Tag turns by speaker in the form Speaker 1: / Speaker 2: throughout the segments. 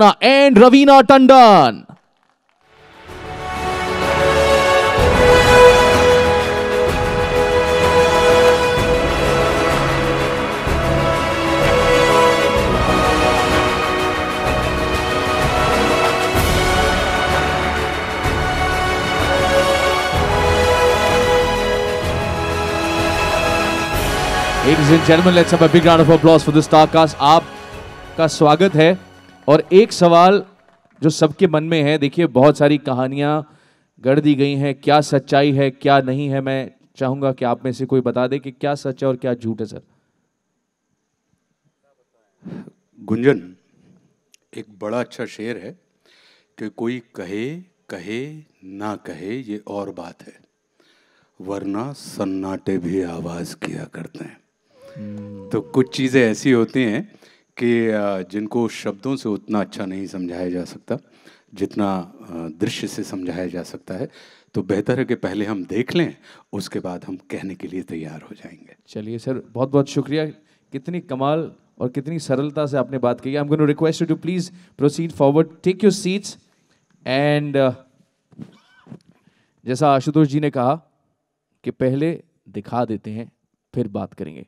Speaker 1: and Ravina Tandon. Ladies and gentlemen, let's have a big round of applause for this star cast. आपका स्वागत है और एक सवाल जो सबके मन में है देखिए बहुत सारी कहानियां गढ़ दी गई हैं क्या सच्चाई है क्या नहीं है मैं चाहूंगा कि आप में से कोई बता दे कि क्या सच है और क्या झूठ है सर
Speaker 2: गुंजन एक बड़ा अच्छा शेर है कि कोई कहे कहे ना कहे ये और बात है वरना सन्नाटे भी आवाज़ किया करते हैं हम्म। तो कुछ चीज़ें ऐसी होती हैं कि जिनको शब्दों से उतना अच्छा नहीं समझाया जा सकता जितना दृश्य से समझाया जा सकता है तो बेहतर है कि पहले हम देख लें उसके बाद हम कहने के लिए तैयार हो जाएंगे चलिए सर बहुत
Speaker 1: बहुत शुक्रिया कितनी कमाल और कितनी सरलता से आपने बात की I am request you to please proceed forward take your seats and जैसा आशुतोष जी ने कहा कि पहले दिखा देते हैं फिर बात करेंगे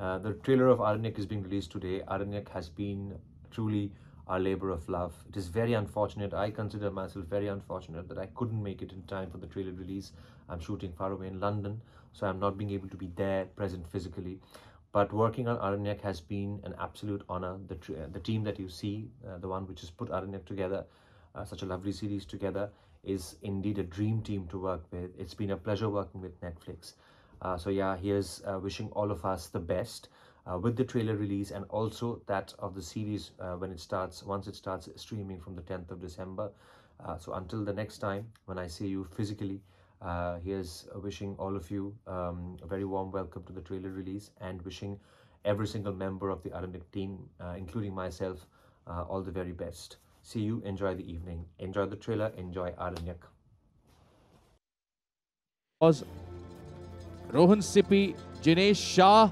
Speaker 3: Uh, the trailer of Aranyak is being released today. Aranyak has been truly our labor of love. It is very unfortunate. I consider myself very unfortunate that I couldn't make it in time for the trailer release. I'm shooting far away in London, so I'm not being able to be there present physically. But working on Aranyak has been an absolute honor. The, uh, the team that you see, uh, the one which has put Aranyak together, uh, such a lovely series together, is indeed a dream team to work with. It's been a pleasure working with Netflix. Uh, so yeah, here's uh, wishing all of us the best uh, with the trailer release and also that of the series uh, when it starts, once it starts streaming from the 10th of December. Uh, so until the next time, when I see you physically, uh, here's wishing all of you um, a very warm welcome to the trailer release and wishing every single member of the Aramic team, including myself, all the very best. See you, enjoy the evening, enjoy the trailer, enjoy Aranyak.
Speaker 1: Pause. Rohan Sippy, Jinesh Shah.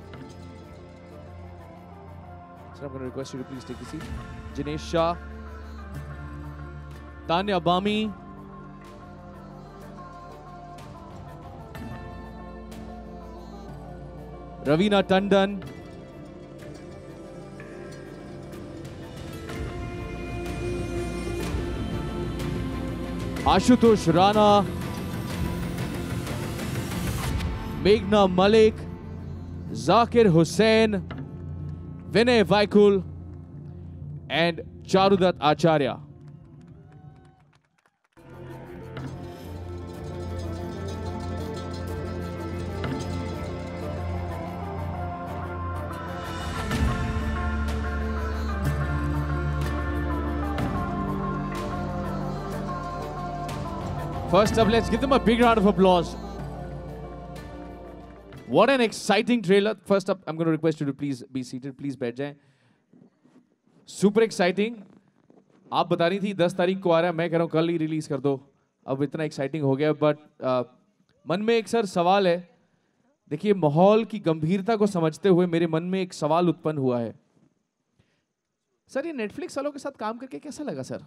Speaker 1: Sir, I'm going to request you to please take a seat. Jinesh Shah, Tanya Bami, Ravina Tandon, Ashutosh Rana, Meghna Malik, Zakir Hussain, Vinay Vaikul, and Charudat Acharya. First up, let's give them a big round of applause. What an exciting trailer. First up, I'm going to request you to please be seated. Please bed जाएं. Super exciting. आप बता रही थी 10 तारीख को आ रहा है मैं कह रहा हूँ कल ही रिलीज कर दो अब इतना एक्साइटिंग हो गया बट uh, मन में एक सर सवाल है देखिए माहौल की गंभीरता को समझते हुए मेरे मन में एक सवाल उत्पन्न हुआ है सर ये नेटफ्लिक्स वालों के साथ काम करके कैसा लगा सर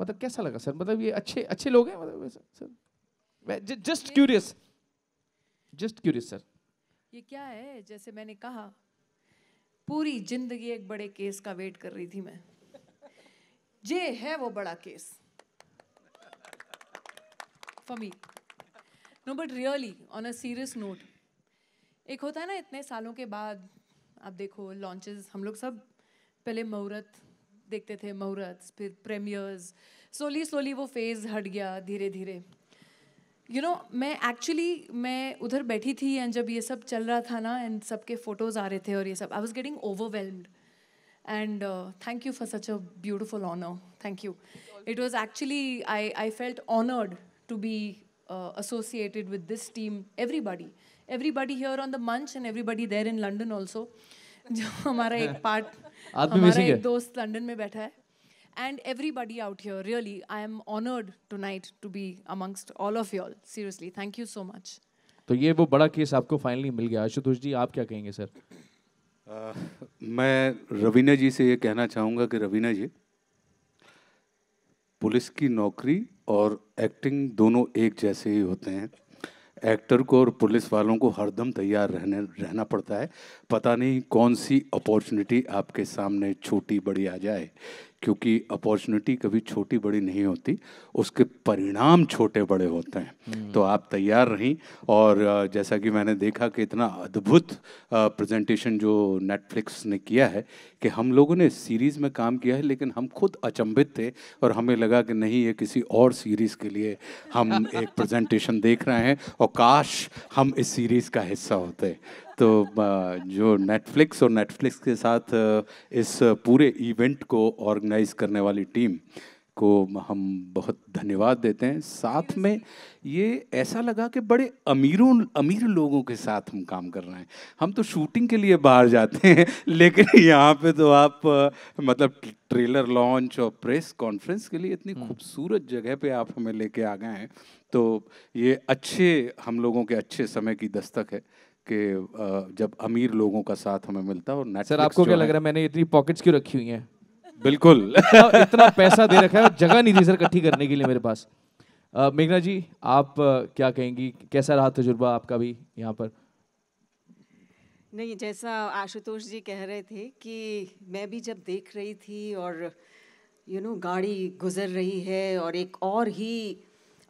Speaker 1: मतलब कैसा लगा सर मतलब ये अच्छे अच्छे लोग हैं मतलब sir just curious just curious sir
Speaker 4: ये क्या है जैसे मैंने कहा पूरी जिंदगी एक बड़े केस का वेट कर रही थी मैं ये है वो बड़ा case for me no but really on a serious note एक होता है ना इतने सालों के बाद आप देखो लॉन्चेस हम लोग सब पहले मुहूर्त देखते थे मुहूर्त फिर प्रेमियर्स स्लोली स्लोली वो फेज़ हट गया धीरे धीरे यू नो मैं एक्चुअली मैं उधर बैठी थी एंड जब ये सब चल रहा था ना एंड सबके फोटोज आ रहे थे और ये सब I was getting overwhelmed and thank you for such a beautiful honour thank you it was actually I I felt honoured to be associated with this team everybody everybody here on the मंच and everybody there in London also जो हमारा एक part हमारा एक दोस्त London में बैठा है and everybody out here. Really, I am honored tonight to be amongst all of all Seriously, thank you so much.
Speaker 1: तो ये वो बड़ा केस आपको फाइनली मिल गया आशुतोष जी आप क्या कहेंगे सर
Speaker 2: मैं रवीना जी से ये कहना चाहूँगा कि रवीना जी पुलिस की नौकरी और एक्टिंग दोनों एक जैसे ही होते हैं एक्टर को और पुलिस वालों को हरदम तैयार रहने रहना पड़ता है पता नहीं कौन सी अपॉर्चुनिटी आपके सामने छोटी बड़ी आ जाए क्योंकि अपॉर्चुनिटी कभी छोटी बड़ी नहीं होती उसके परिणाम छोटे बड़े होते हैं हम्म। तो आप तैयार रहीं और जैसा कि मैंने देखा कि इतना अद्भुत प्रेजेंटेशन जो नेटफ्लिक्स ने किया है कि हम लोगों ने सीरीज़ में काम किया है लेकिन हम खुद अचंभित थे और हमें लगा कि नहीं ये किसी और सीरीज़ के लिए हम एक प्रेजेंटेशन देख रहे हैं और काश हम इस सीरीज़ का हिस्सा होते तो जो नेटफ्लिक्स और नेटफ्लिक्स के साथ इस पूरे इवेंट को ऑर्गेनाइज करने वाली टीम को हम बहुत धन्यवाद देते हैं साथ में ये ऐसा लगा कि बड़े अमीरों अमीर लोगों के साथ हम काम कर रहे हैं हम तो शूटिंग के लिए बाहर जाते हैं लेकिन यहाँ पे तो आप मतलब ट्रेलर लॉन्च और प्रेस कॉन्फ्रेंस के लिए इतनी हम्म। खूबसूरत जगह पे आप हमें लेके आ गए हैं तो ये अच्छे हम लोगों के अच्छे समय की दस्तक है कि जब अमीर लोगों का साथ हमें मिलता है और सर आपको क्या लग रहा
Speaker 1: है मैंने इतनी पॉकेट्स क्यों रखी हुई हैं बिल्कुल इतना पैसा दे रखा है जगह नहीं थी सर इकट्ठी करने के लिए मेरे पास मेघना जी आप क्या कहेंगी कैसा रहा तजुर्बा आपका भी यहाँ पर
Speaker 5: नहीं जैसा आशुतोष जी कह रहे थे कि मैं भी जब देख रही थी और यू नो गाड़ी गुजर रही है और एक और ही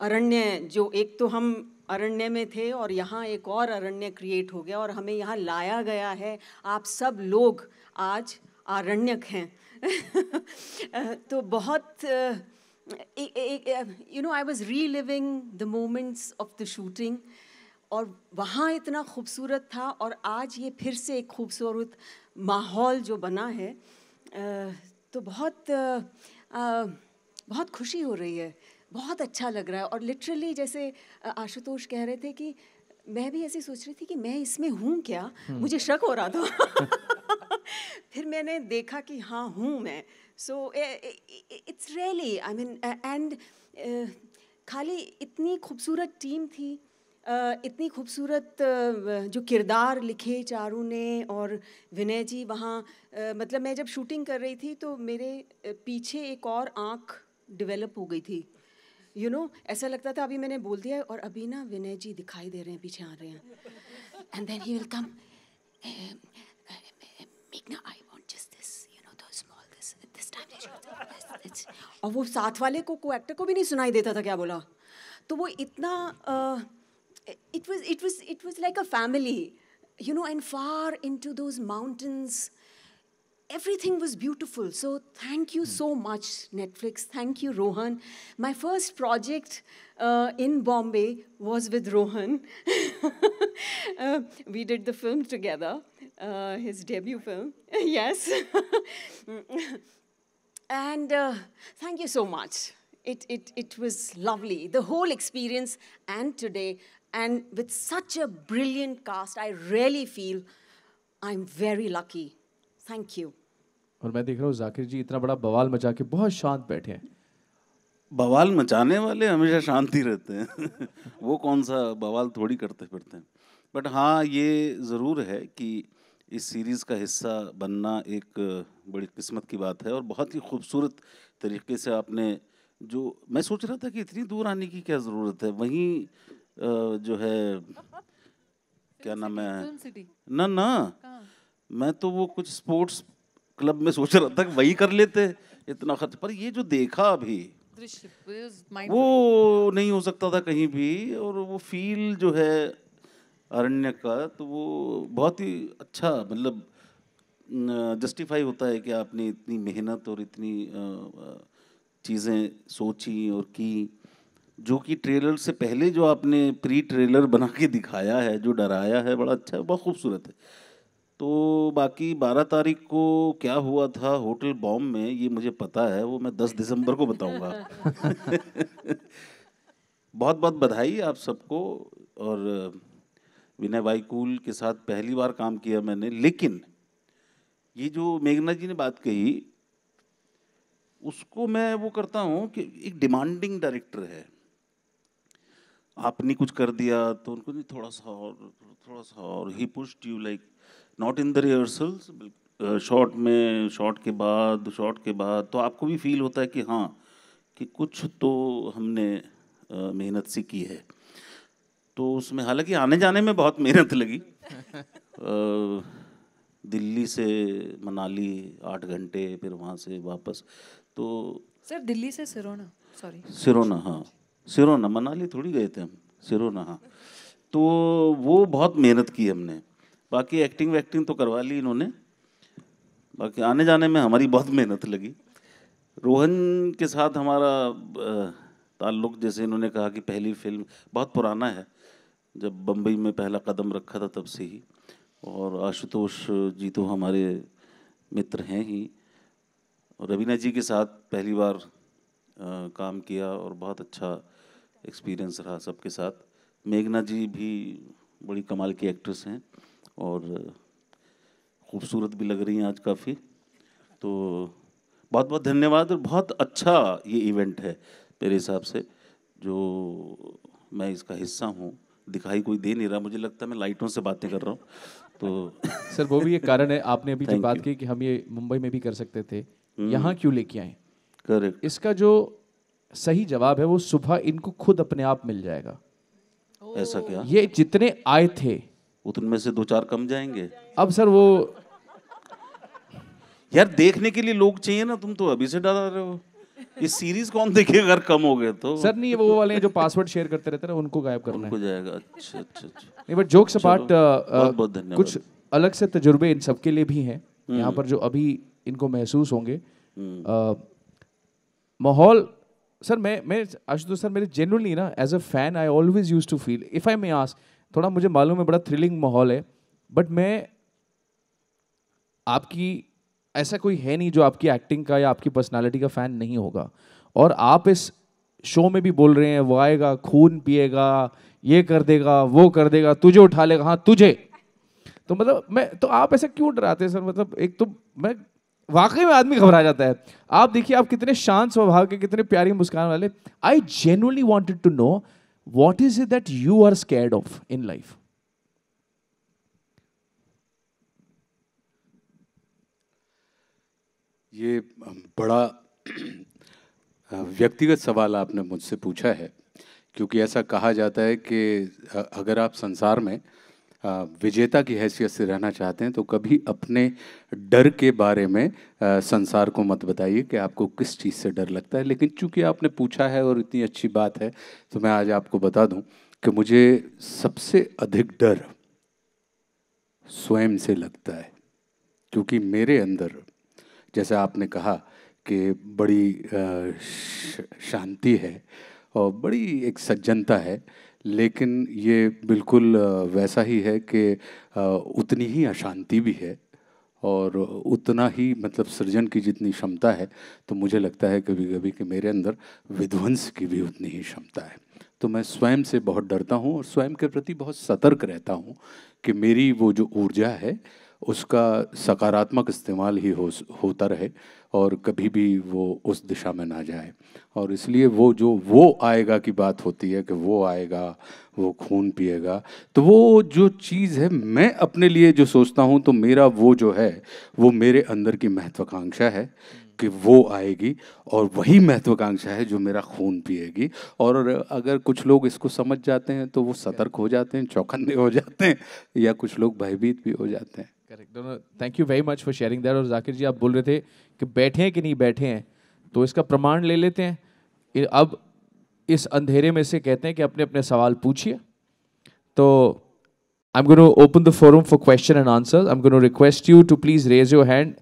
Speaker 5: अरण्य जो एक तो हम अरण्य में थे और यहाँ एक और अरण्य क्रिएट हो गया और हमें यहाँ लाया गया है आप सब लोग आज आरण्यक हैं तो बहुत you know I was reliving the moments of the shooting और वहाँ इतना खूबसूरत था और आज ये फिर से एक खूबसूरत माहौल जो बना है तो बहुत बहुत खुशी हो रही है बहुत अच्छा लग रहा है और लिटरली जैसे आशुतोष कह रहे थे कि मैं भी ऐसी सोच रही थी कि मैं इसमें हूँ क्या हम्म। मुझे शक हो रहा था फिर मैंने देखा कि हाँ हूँ मैं so it's really I mean and खाली इतनी खूबसूरत टीम थी Uh, इतनी खूबसूरत uh, जो किरदार लिखे चारू ने और विनय जी वहाँ uh, मतलब मैं जब शूटिंग कर रही थी तो मेरे पीछे एक और आँख डेवलप हो गई थी यू you नो know, ऐसा लगता था अभी मैंने बोल दिया है और अभी ना विनय जी दिखाई दे रहे हैं पीछे आ रहे हैं and then he will come I want just this you know small this this time और वो साथ वाले को को एक्टर को भी नहीं सुनाई देता था क्या बोला तो वो इतना it was it was it was like a family you know and far into those mountains everything was beautiful. So thank you hmm. so much, Netflix. Thank you, Rohan. My first project uh, in Bombay was with Rohan. uh, we did the film together, uh, his debut film. yes. and uh, thank you so much. It, it, it was lovely. The whole experience and today, and with such a brilliant cast, I really feel I'm very lucky Thank you.
Speaker 1: और मैं देख रहा हूँ जाकिर जी इतना बड़ा बवाल मचा के बहुत शांत बैठे हैं
Speaker 6: बवाल मचाने वाले हमेशा शांति रहते हैं वो कौन सा बवाल थोड़ी करते फिरते हैं बट हाँ ये ज़रूर है कि इस सीरीज़ का हिस्सा बनना एक बड़ी किस्मत की बात है और बहुत ही खूबसूरत तरीके से आपने जो मैं सोच रहा था कि इतनी दूर आने की क्या ज़रूरत है वहीं जो है क्या नाम
Speaker 7: है
Speaker 6: ना ना मैं तो वो कुछ स्पोर्ट्स क्लब में सोच रहा था कि वही कर लेते इतना खर्च पर ये जो देखा अभी वो नहीं हो सकता था कहीं भी और वो फील जो है अरण्य का तो वो बहुत ही अच्छा मतलब जस्टिफाई होता है कि आपने इतनी मेहनत और इतनी चीज़ें सोची और की जो कि ट्रेलर से पहले जो आपने प्री ट्रेलर बना के दिखाया है जो डराया है बड़ा अच्छा बहुत खूबसूरत है तो बाकी 12 तारीख को क्या हुआ था होटल बॉम्ब में ये मुझे पता है वो मैं 10 दिसंबर को बताऊंगा बहुत बहुत बधाई आप सबको और विनय भाई कूल के साथ पहली बार काम किया मैंने लेकिन ये जो मेघना जी ने बात कही उसको मैं वो करता हूँ कि एक डिमांडिंग डायरेक्टर है आपने कुछ कर दिया तो उनको नहीं थोड़ा सा और थोड़ा सा और he pushed you like not in the rehearsals shot में शॉट के बाद शॉट के बाद तो आपको भी फील होता है कि हाँ कि कुछ तो हमने uh, मेहनत से की है तो उसमें हालांकि आने जाने में बहुत मेहनत लगी uh, दिल्ली से मनाली आठ घंटे फिर वहाँ से वापस तो
Speaker 4: सर दिल्ली से सिरोना सॉरी
Speaker 6: सिरोना हाँ सिरोना मनाली थोड़ी गए थे हम सिरोना हाँ तो वो बहुत मेहनत की हमने बाकी एक्टिंग वैक्टिंग तो करवा ली इन्होंने बाकी आने जाने में हमारी बहुत मेहनत लगी रोहन के साथ हमारा ताल्लुक जैसे इन्होंने कहा कि पहली फिल्म बहुत पुराना है जब बम्बई में पहला कदम रखा था तब से ही और आशुतोष जी तो हमारे मित्र हैं ही और रवीना जी के साथ पहली बार आ, काम किया और बहुत अच्छा एक्सपीरियंस रहा सबके साथ मेघना जी भी बड़ी कमाल की एक्ट्रेस हैं और खूबसूरत भी लग रही हैं आज काफ़ी तो बहुत बहुत धन्यवाद और बहुत अच्छा ये इवेंट है मेरे हिसाब से जो मैं इसका हिस्सा हूँ दिखाई कोई दे नहीं रहा मुझे लगता है मैं लाइटों से बातें कर रहा हूँ तो सर वो भी एक कारण है आपने अभी जो बात की
Speaker 1: कि हम ये मुंबई में भी कर सकते थे हम्म। यहाँ क्यों लेके आए करेक्ट इसका जो सही जवाब है वो सुबह इनको खुद अपने आप मिल जाएगा
Speaker 6: ऐसा क्या ये जितने आए थे उनमें से दो चार कम जाएंगे अब सर वो यार देखने के लिए लोग चाहिए ना तुम तो अभी से डरा रहे हो ये सीरीज कौन देखेगा अगर कम हो गए तो सर नहीं वो
Speaker 1: वाले जो पासवर्ड शेयर करते रहते ना उनको गायब करना
Speaker 6: उनको जाएगा अच्छा अच्छा अच्छा नहीं बट जोक जोक्स अपार्ट कुछ
Speaker 1: अलग से तजुर्बे इन सबके लिए भी हैं हम्म। यहाँ पर जो अभी इनको महसूस होंगे हम्म। माहौल सर मैं मैं आशुतोष सर मेरे जनरली ना as a fan I always use to feel if I may ask थोड़ा मुझे मालूम है बड़ा थ्रिलिंग माहौल है बट मैं आपकी ऐसा कोई है नहीं जो आपकी एक्टिंग का या आपकी पर्सनालिटी का फ़ैन नहीं होगा और आप इस शो में भी बोल रहे हैं वो आएगा खून पिएगा ये कर देगा वो कर देगा तुझे उठा लेगा हाँ तुझे तो मतलब मैं तो आप ऐसा क्यों डराते हैं सर मतलब एक तो मैं वाकई में आदमी घबरा जाता है आप देखिए आप कितने शांत स्वभाव के कितने प्यारी मुस्कान वाले I genuinely wanted to know what is it that you are scared of in life?
Speaker 2: ये बड़ा व्यक्तिगत सवाल आपने मुझसे पूछा है क्योंकि ऐसा कहा जाता है कि अगर आप संसार में विजेता की हैसियत से रहना चाहते हैं तो कभी अपने डर के बारे में संसार को मत बताइए कि आपको किस चीज़ से डर लगता है लेकिन चूंकि आपने पूछा है और इतनी अच्छी बात है तो मैं आज आपको बता दूं कि मुझे सबसे अधिक डर स्वयं से लगता है क्योंकि मेरे अंदर जैसे आपने कहा कि बड़ी शांति है और बड़ी एक सज्जनता है लेकिन ये बिल्कुल वैसा ही है कि उतनी ही अशांति भी है और उतना ही मतलब सृजन की जितनी क्षमता है तो मुझे लगता है कभी कभी कि मेरे अंदर विध्वंस की भी उतनी ही क्षमता है तो मैं स्वयं से बहुत डरता हूँ और स्वयं के प्रति बहुत सतर्क रहता हूँ कि मेरी वो जो ऊर्जा है उसका सकारात्मक इस्तेमाल ही हो होता रहे और कभी भी वो उस दिशा में ना जाए और इसलिए वो जो वो आएगा की बात होती है कि वो आएगा वो खून पिएगा तो वो जो चीज़ है मैं अपने लिए जो सोचता हूँ तो मेरा वो जो है वो मेरे अंदर की महत्वाकांक्षा है कि वो आएगी और वही महत्वाकांक्षा है जो मेरा खून पिएगी और अगर कुछ लोग इसको समझ जाते हैं तो वो सतर्क हो जाते हैं चौकन्ने हो जाते हैं या कुछ लोग भयभीत भी हो जाते हैं
Speaker 1: करेक्ट दोनों thank you very much for sharing that और जाकिर जी आप बोल रहे थे कि बैठे हैं कि नहीं बैठे हैं तो इसका प्रमाण ले लेते हैं अब इस अंधेरे में से कहते हैं कि अपने अपने सवाल पूछिए तो I am going no open the forum for question and answer I am going no request you to please raise your hand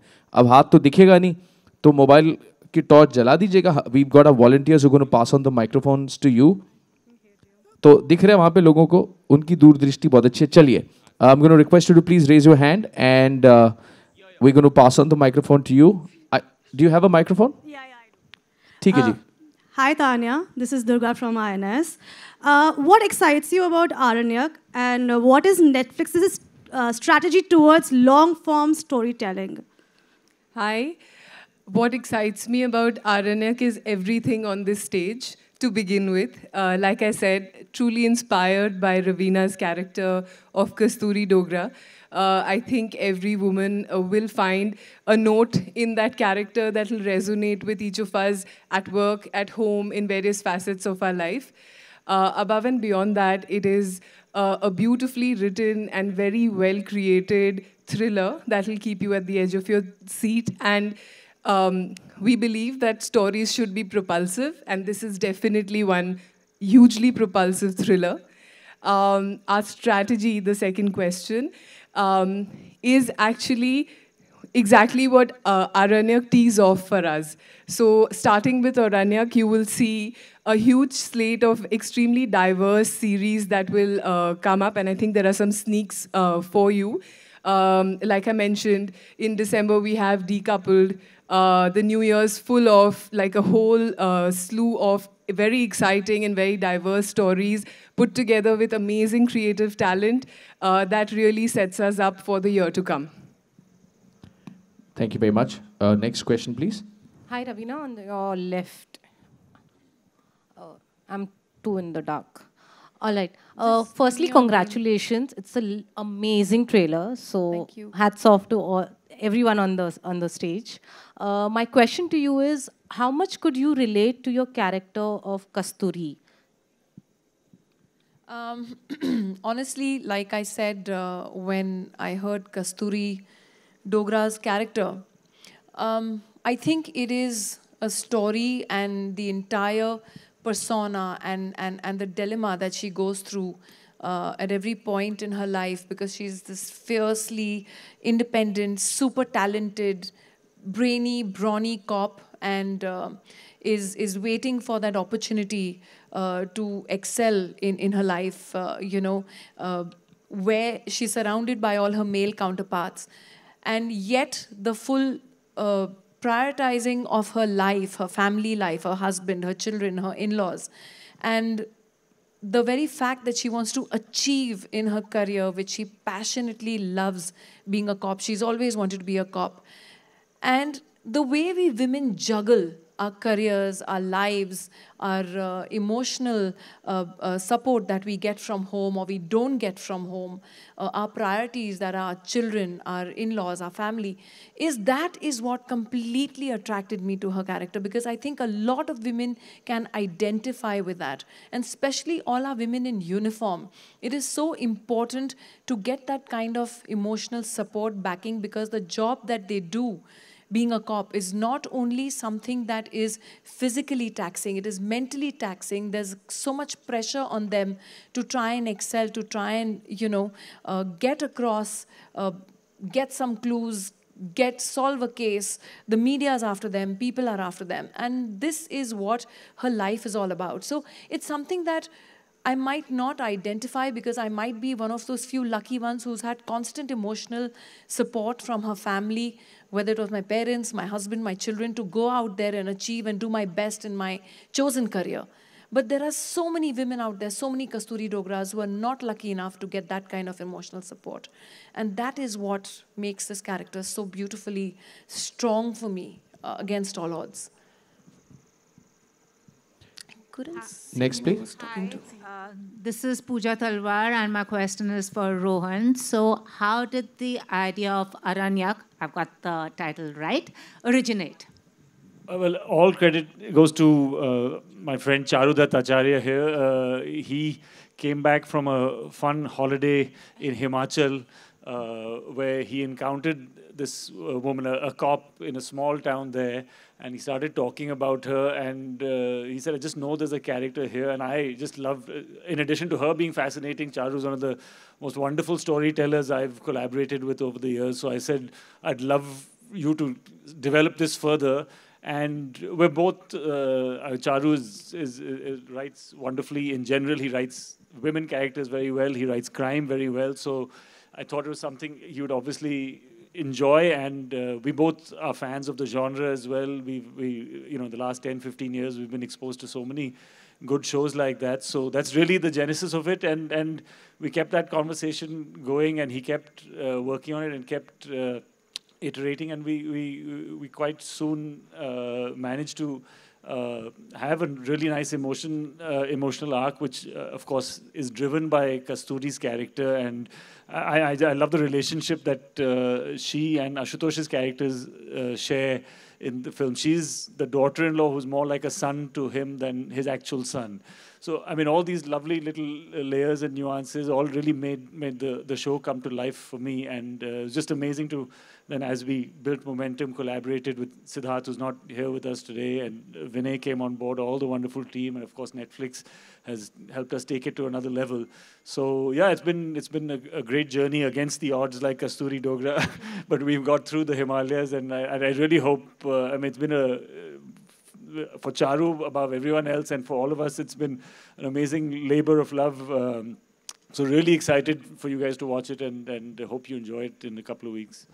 Speaker 1: अब हाथ तो दिखेगा नहीं तो मोबाइल की टॉर्च जला दीजिएगा we got a volunteers going pass on the microphones to you तो दिख रहे हैं वहाँ पे लोगों को उनकी दूरदृष्टि बहुत अच्छी है चलिए Uh, I'm going to request you to please raise your hand and uh, we're going to pass on the microphone to you. I, do you have a microphone? Yeah, yeah, I do. Uh,
Speaker 5: hi, Tanya. This is Durga from INS. Uh, what excites you about Aranyak and what is Netflix's uh, strategy towards long-form storytelling?
Speaker 7: Hi. What excites me about Aranyak is everything on this stage to begin with. Uh, like I said, truly inspired by Ravina's character of Kasturi Dogra. Uh, I think every woman uh, will find a note in that character that will resonate with each of us at work, at home, in various facets of our life. Uh, above and beyond that, it is uh, a beautifully written and very well created thriller that will keep you at the edge of your seat and um, we believe that stories should be propulsive, and this is definitely one hugely propulsive thriller. Um, our strategy, the second question, um, is actually exactly what uh, Aranyak tees off for us. So starting with Aranyak, you will see a huge slate of extremely diverse series that will uh, come up, and I think there are some sneaks uh, for you. Um, like I mentioned, in December we have Decoupled, uh, the new year's full of like a whole uh, slew of very exciting and very diverse stories put together with amazing creative talent uh, that really sets us up for the year to come.
Speaker 1: Thank you very much. Uh, next question, please.
Speaker 4: Hi, Ravina, on the, your left. Uh, I'm two in the dark. All right. Uh, firstly, congratulations. It's an amazing trailer. So, hats off to all, everyone on the, on the stage. Uh, my question to you is, how much could
Speaker 5: you relate to your character of Kasturi?
Speaker 4: Um, honestly, like I said, uh, when I heard Kasturi Dogra's character, um, I think it is a story and the entire persona and, and, and the dilemma that she goes through uh, at every point in her life because she's this fiercely independent, super talented, brainy, brawny cop and uh, is, is waiting for that opportunity uh, to excel in, in her life, uh, you know, uh, where she's surrounded by all her male counterparts. And yet the full uh, prioritizing of her life, her family life, her husband, her children, her in-laws, and the very fact that she wants to achieve in her career, which she passionately loves being a cop. She's always wanted to be a cop. And the way we women juggle our careers, our lives, our uh, emotional uh, uh, support that we get from home or we don't get from home, uh, our priorities that are our children, our in-laws, our family, is that is what completely attracted me to her character because I think a lot of women can identify with that. And especially all our women in uniform. It is so important to get that kind of emotional support backing because the job that they do being a cop is not only something that is physically taxing, it is mentally taxing. There's so much pressure on them to try and excel, to try and, you know, uh, get across, uh, get some clues, get solve a case the media is after them people are after them and this is what her life is all about so it's something that i might not identify because i might be one of those few lucky ones who's had constant emotional support from her family whether it was my parents, my husband, my children, to go out there and achieve and do my best in my chosen career. But there are so many women out there, so many Kasturi Dogras who are not lucky enough to get that kind of emotional support. And that is what makes this character so beautifully strong for me uh, against all odds. Next, please. Uh, this is Pooja
Speaker 6: Talwar, and my question is for Rohan. So, how did the idea of Aranyak,
Speaker 5: I've got the title right, originate?
Speaker 8: Uh, well, all credit goes to uh, my friend Charudat Acharya here. Uh, he came back from a fun holiday in Himachal. Uh, where he encountered this uh, woman, a, a, cop in a small town there, and he started talking about her. And uh, he said, I just know there's a character here. And I just love." Uh, in addition to her being fascinating, Charu's one of the most wonderful storytellers I've collaborated with over the years. So I said, I'd love you to develop this further. And we're both, uh, uh, Charu is, is, is, writes wonderfully in general. He writes women characters very well, he writes crime very well. So I thought it was something he would obviously enjoy and uh, we both are fans of the genre as well we we you know the last 10 15 years we've been exposed to so many good shows like that so that's really the genesis of it and and we kept that conversation going and he kept uh, working on it and kept uh, iterating and we we we quite soon uh, managed to uh, have a really nice emotion, uh, emotional arc, which uh, of course is driven by Kasturi's character, and I, I, I love the relationship that uh, she and Ashutosh's characters uh, share in the film. She's the daughter-in-law who's more like a son to him than his actual son. So I mean, all these lovely little uh, layers and nuances all really made made the the show come to life for me, and uh, just amazing to then as we built momentum, collaborated with Siddharth, who's not here with us today, and uh, Vinay came on board, all the wonderful team, and of course Netflix has helped us take it to another level. So yeah, it's been it's been a, a great journey against the odds, like Kasturi Dogra, but we've got through the Himalayas, and I, and I really hope. Uh, I mean, it's been a for Charu above everyone else and for all of us, it's been an amazing labor of love. Um, so really excited for you guys to watch it and, and hope you enjoy it in a couple of weeks.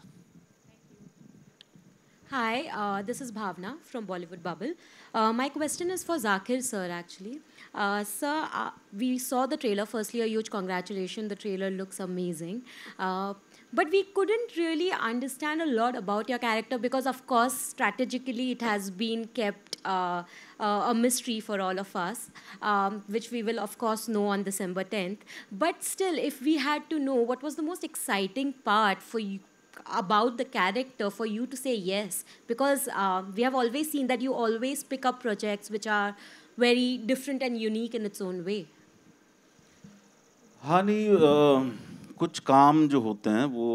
Speaker 5: Hi, uh, this is Bhavna from Bollywood Bubble. Uh, my question is for Zakir, sir, actually. Uh, sir, uh, we saw the trailer. Firstly, a huge congratulations. The trailer looks amazing. Uh, but we couldn't really understand a lot about your character because, of course, strategically it has been kept uh, uh, a mystery for all of us, um, which we will, of course, know on December 10th. But still, if we had to know what was the most exciting part for you, about the character for you to say yes because uh, we have always seen that you always pick up projects which are very different and unique in its own way
Speaker 6: honey um कुछ काम जो होते हैं वो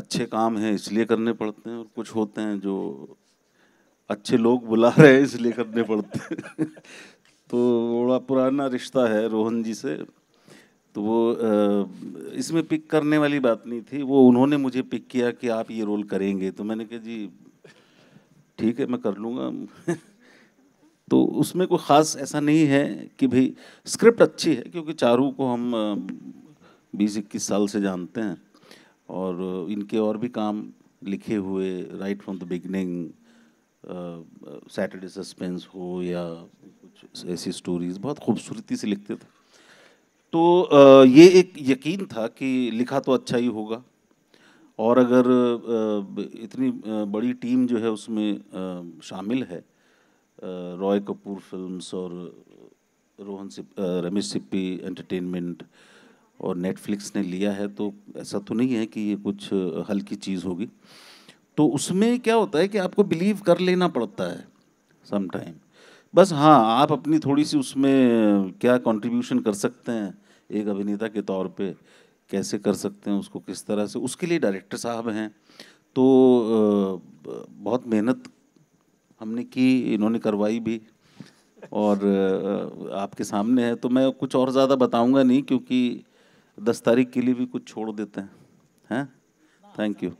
Speaker 6: अच्छे काम हैं इसलिए करने पड़ते हैं और कुछ होते हैं जो अच्छे लोग बुला रहे हैं इसलिए करने पड़ते हैं तो बड़ा पुराना रिश्ता है रोहन जी से तो वो इसमें पिक करने वाली बात नहीं थी वो उन्होंने मुझे पिक किया कि आप ये रोल करेंगे तो मैंने कहा जी ठीक है मैं कर लूँगा तो उसमें कोई ख़ास ऐसा नहीं है कि भाई स्क्रिप्ट अच्छी है क्योंकि चारू को हम बीस इक्कीस साल से जानते हैं और इनके और भी काम लिखे हुए right from the beginning Saturday suspense हो या कुछ ऐसी स्टोरीज बहुत खूबसूरती से लिखते थे तो आ, ये एक यकीन था कि लिखा तो अच्छा ही होगा और अगर आ, इतनी बड़ी टीम जो है उसमें शामिल है रॉय कपूर फिल्म्स और रोहन सिप रमेश सिप्पी एंटरटेनमेंट और नेटफ्लिक्स ने लिया है तो ऐसा तो नहीं है कि ये कुछ हल्की चीज़ होगी तो उसमें क्या होता है कि आपको बिलीव कर लेना पड़ता है समटाइम बस हाँ आप अपनी थोड़ी सी उसमें क्या कंट्रीब्यूशन कर सकते हैं एक अभिनेता के तौर पे कैसे कर सकते हैं उसको किस तरह से उसके लिए डायरेक्टर साहब हैं तो बहुत मेहनत हमने की इन्होंने करवाई भी और आपके सामने है तो मैं कुछ और ज़्यादा बताऊंगा नहीं क्योंकि दस तारीख के लिए भी कुछ छोड़ देते हैं हैं थैंक यू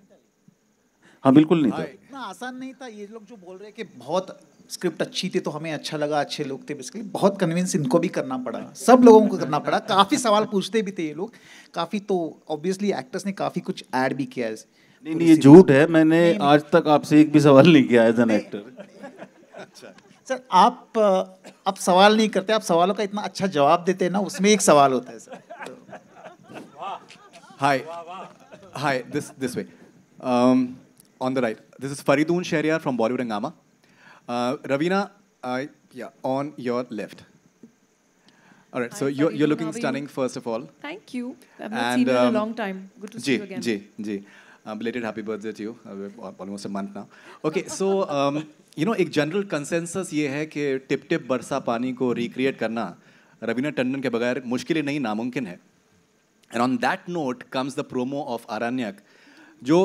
Speaker 6: हाँ बिल्कुल नहीं था
Speaker 9: इतना आसान नहीं था ये लोग जो बोल रहे हैं कि बहुत स्क्रिप्ट अच्छी थी तो हमें अच्छा लगा अच्छे लोग थे बेसिकली बहुत कन्विंस इनको भी करना पड़ा सब लोगों को करना पड़ा काफ़ी सवाल पूछते भी थे ये लोग काफ़ी तो ऑब्वियसली एक्टर्स ने काफ़ी कुछ ऐड भी किया है नहीं ये झूठ
Speaker 6: है मैंने आज तक आपसे एक भी सवाल नहीं किया एज एन एक्टर
Speaker 9: सर आप आप सवाल नहीं करते आप सवालों का इतना अच्छा जवाब देते हैं ना उसमें एक सवाल होता
Speaker 7: है sir
Speaker 9: hi hi this this way on the right this is Faridoon Shahryar from Bollywood Hungama
Speaker 1: Raveena I on your left All right, Hi, so you're, you're looking stunning, first of all.
Speaker 4: Thank you. I've not and, seen you um, in a um, long time. Good to G, see you again. G,
Speaker 1: G. Um, belated happy birthday to you. Uh, almost a month now. Okay, so um, you know एक general consensus ये है कि tip tip बरसा पानी को recreate करना रवीना टंडन के बगैर मुश्किल ही नहीं नामुमकिन है and on that note comes the promo of Aranyak जो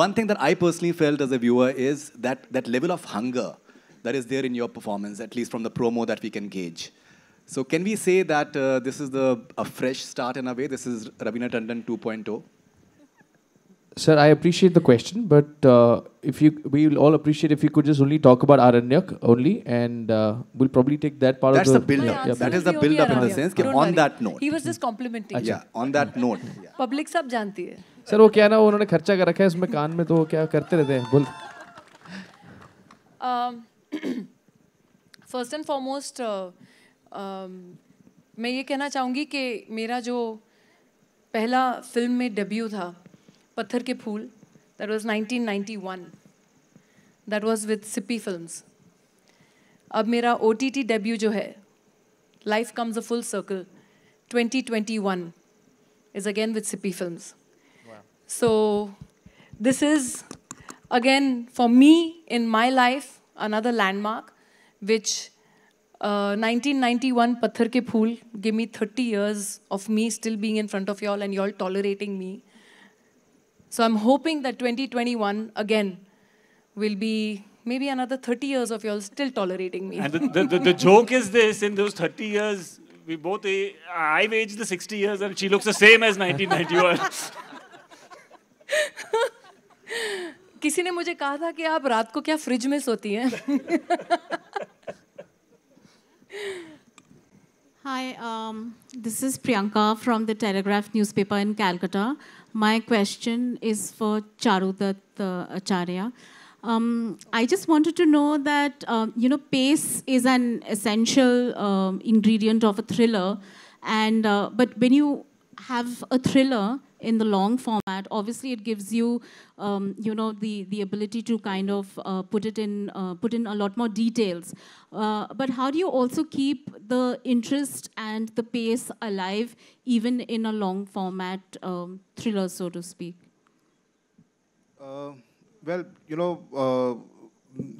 Speaker 1: one thing that I personally felt as a viewer is that that level of hunger that is there in your performance, at least from the promo that we can gauge. So can we say that uh, this is the, a fresh start in a way? This is Ravina Tandon 2.0? Sir, I appreciate the question, but uh, if you, we will all appreciate if you could just only talk about Aranyak only, and uh, we'll probably take that part That's of the. That's the build up. Yeah, that is the build up in the sense that on that note. He was just complimenting. Achha. Yeah, on that note.
Speaker 4: Yeah. Public sab सब जानती है.
Speaker 1: Sir वो क्या ना उन्होंने खर्चा कर रखा है उसमें कान में तो क्या करते रहते हैं बोल
Speaker 4: फर्स्ट एंड फॉरमोस्ट मैं ये कहना चाहूँगी कि मेरा जो पहला फिल्म में डेब्यू था Patthar Ke Phool that was nineteen that was with Sippy film अब मेरा ओ टी टी डेब्यू जो है life comes a full circle twenty twenty one is again with Sippy film so this is again for me in my life another landmark which nineteen ninety one Patthar Ke Phool give me thirty years of me still being in front of y'all and you all tolerating me So I'm hoping that 2021, again, will be maybe another 30 years of you all still tolerating me. And the, the,
Speaker 8: the, the joke is this, in those 30 years, we both, eh, I've aged the 60 years and she looks the same as 1991.
Speaker 4: किसी ने मुझे कहा था कि आप रात को क्या फ्रिज में सोती
Speaker 5: हैं Hi, um, this is Priyanka from the Telegraph newspaper in Calcutta. My question is for Charudat uh, Acharya. Um, I just wanted to know that, um, you know, pace is an essential um, ingredient of a thriller. And, uh, but when you have a thriller in the long format. Obviously, it gives you, um, you know, the, the ability to kind of uh, put it in, uh, put in a lot more details. Uh, but how do you also keep the interest and the pace alive, even in a long format um, thriller, so to speak?
Speaker 6: Uh, well, you know, uh,